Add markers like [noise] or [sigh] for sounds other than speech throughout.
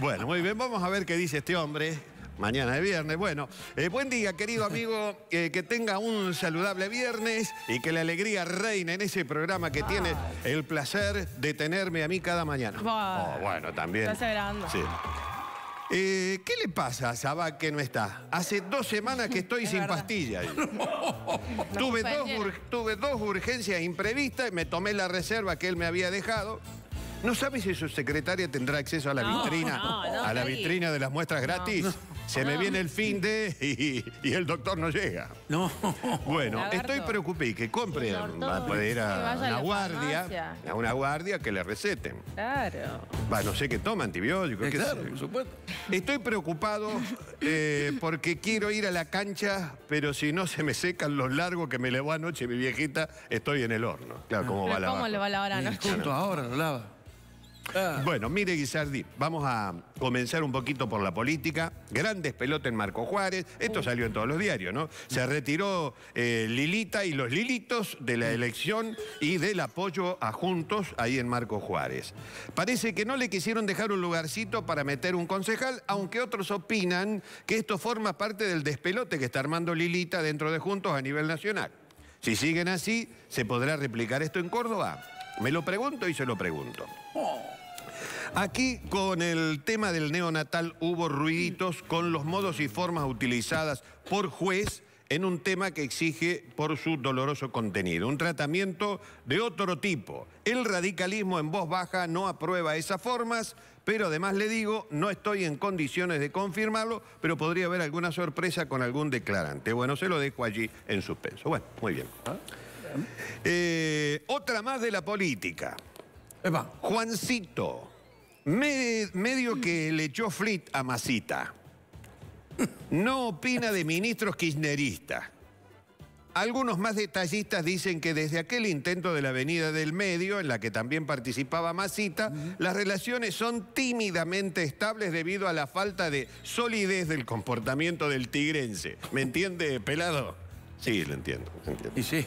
Bueno, muy bien, vamos a ver qué dice este hombre. Mañana de viernes. Bueno, eh, buen día, querido amigo. Eh, que tenga un saludable viernes y que la alegría reine en ese programa que tiene el placer de tenerme a mí cada mañana. Bueno, oh, también. Eh, ¿Qué le pasa a Sabá que no está? Hace dos semanas que estoy sin pastillas. [laughs] tuve, dos, tuve dos urgencias imprevistas, y me tomé la reserva que él me había dejado no sabe si su secretaria tendrá acceso a la vitrina, a la vitrina de las muestras gratis. Se me viene el fin de y, el doctor no llega. No. Bueno, estoy preocupado Y que compren, va a poder ir a, una guardia, a una guardia que le receten. Claro. Va, no sé qué toma, antibióticos. claro, por supuesto. Estoy preocupado eh, porque quiero ir a la cancha, pero si no se me secan los largos que me levó anoche mi viejita, estoy en el horno. Claro, ¿cómo ah. va ¿Cómo le va la anoche? justo. ahora lo lava. Ah. Bueno, mire Guisardi, vamos a comenzar un poquito por la política. Grandes despelote en Marco Juárez, esto uh. salió en todos los diarios, ¿no? Se retiró eh, Lilita y los Lilitos de la elección y del apoyo a Juntos ahí en Marco Juárez. Parece que no le quisieron dejar un lugarcito para meter un concejal, aunque otros opinan que esto forma parte del despelote que está armando Lilita dentro de Juntos a nivel nacional. Si siguen así, ¿se podrá replicar esto en Córdoba? Me lo pregunto y se lo pregunto. Oh. Aquí con el tema del neonatal hubo ruiditos con los modos y formas utilizadas por juez en un tema que exige por su doloroso contenido, un tratamiento de otro tipo. El radicalismo en voz baja no aprueba esas formas, pero además le digo, no estoy en condiciones de confirmarlo, pero podría haber alguna sorpresa con algún declarante. Bueno, se lo dejo allí en suspenso. Bueno, muy bien. ¿Ah? Eh, otra más de la política. Juancito, medio que le echó flit a Masita. No opina de ministros kirchneristas. Algunos más detallistas dicen que desde aquel intento de la Avenida del Medio, en la que también participaba Masita, las relaciones son tímidamente estables debido a la falta de solidez del comportamiento del tigrense. ¿Me entiende, pelado? Sí, lo entiendo. Lo entiendo. Y sí.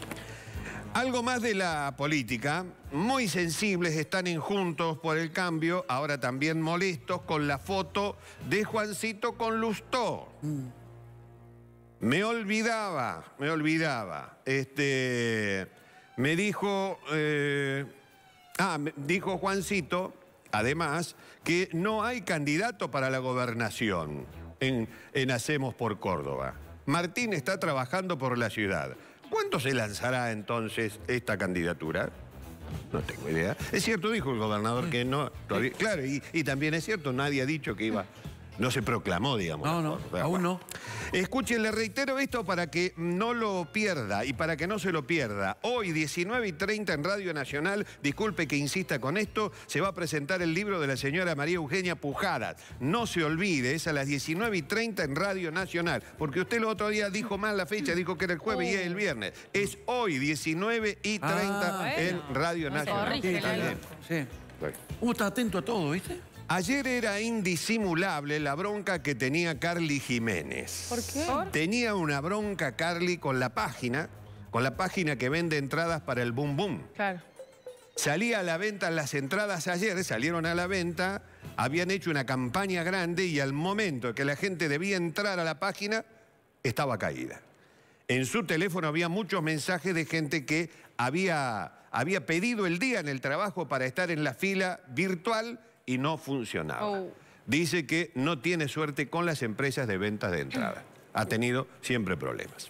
Algo más de la política. Muy sensibles están en Juntos por el Cambio, ahora también molestos con la foto de Juancito con Lustó. Me olvidaba, me olvidaba. Este, me dijo, eh, ah, dijo Juancito, además, que no hay candidato para la gobernación en, en Hacemos por Córdoba. Martín está trabajando por la ciudad. ¿Cuándo se lanzará entonces esta candidatura? No tengo idea. Es cierto, dijo el gobernador que no. claro, y, y también es cierto, nadie ha dicho que iba no se proclamó, digamos. No, no, aún no. Escuchen, le reitero esto para que no lo pierda y para que no se lo pierda. Hoy, 19 y 30 en Radio Nacional, disculpe que insista con esto, se va a presentar el libro de la señora María Eugenia Pujadas. No se olvide, es a las 19 y 30 en Radio Nacional, porque usted el otro día dijo mal la fecha, dijo que era el jueves y es el viernes. Es hoy, 19 y 30 en Radio Nacional. está atento a todo, ¿viste? Ayer era indisimulable la bronca que tenía Carly Jiménez. ¿Por qué? Tenía una bronca Carly con la página, con la página que vende entradas para el Boom Boom. Claro. Salía a la venta las entradas ayer, salieron a la venta, habían hecho una campaña grande y al momento que la gente debía entrar a la página, estaba caída. En su teléfono había muchos mensajes de gente que había, había pedido el día en el trabajo para estar en la fila virtual y no funcionaba. Oh. Dice que no tiene suerte con las empresas de ventas de entrada. Ha tenido siempre problemas.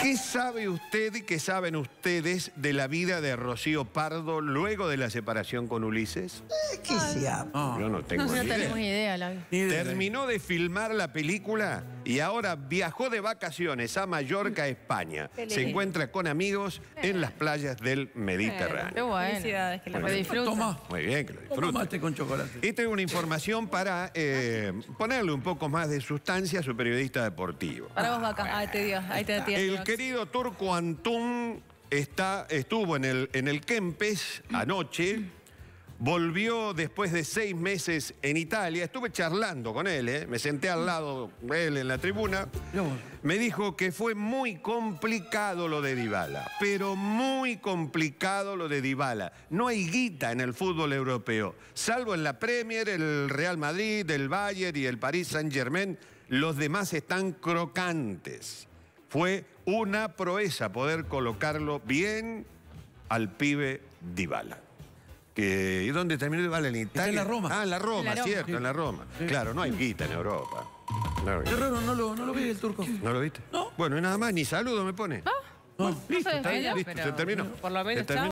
¿Qué sabe usted y qué saben ustedes de la vida de Rocío Pardo luego de la separación con Ulises? Eh, ¿Qué sea? Yo no tengo ni idea. Terminó de filmar la película y ahora viajó de vacaciones a Mallorca, España. Se encuentra con amigos en las playas del Mediterráneo. Felicidades, que Muy bien. que lo disfruten. Tomaste con chocolate. Esta es una información para eh, ponerle un poco más de sustancia a su periodista deportivo. Para vos, vaca. Ah, te dio. Ahí te dio. El querido turco Antún está, estuvo en el, en el Kempes anoche Volvió después de seis meses en Italia. Estuve charlando con él, ¿eh? me senté al lado de él en la tribuna. Me dijo que fue muy complicado lo de Dybala, pero muy complicado lo de Dybala. No hay guita en el fútbol europeo, salvo en la Premier, el Real Madrid, el Bayern y el Paris Saint-Germain. Los demás están crocantes. Fue una proeza poder colocarlo bien al pibe Dybala. ¿Y dónde terminó? Vale, en Italia. en la Roma. Ah, en la Roma, cierto, en la Roma. Claro, no hay guita en Europa. No Qué raro, no lo, vi el turco. ¿No lo viste? No. Bueno, y nada más, ni saludo me pone. Ah, no, listo, está se terminó. Por lo menos